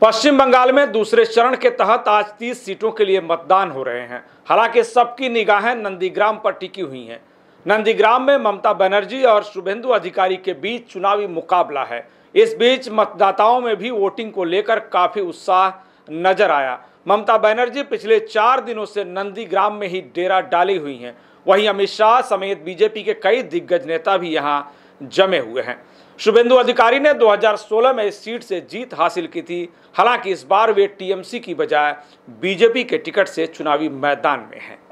पश्चिम बंगाल में दूसरे चरण के तहत आज 30 सीटों के लिए मतदान हो रहे हैं हालांकि सबकी निगाहें नंदीग्राम पर टिकी हुई हैं नंदीग्राम में ममता बनर्जी और शुभेंदु अधिकारी के बीच चुनावी मुकाबला है इस बीच मतदाताओं में भी वोटिंग को लेकर काफी उत्साह नजर आया ममता बनर्जी पिछले चार दिनों से नंदीग्राम में ही डेरा डाली हुई हैं वहीं अमित शाह समेत बीजेपी के कई दिग्गज नेता भी यहाँ जमे हुए हैं शुभेंदु अधिकारी ने 2016 में इस सीट से जीत हासिल की थी हालांकि इस बार वे टीएमसी की बजाय बीजेपी के टिकट से चुनावी मैदान में हैं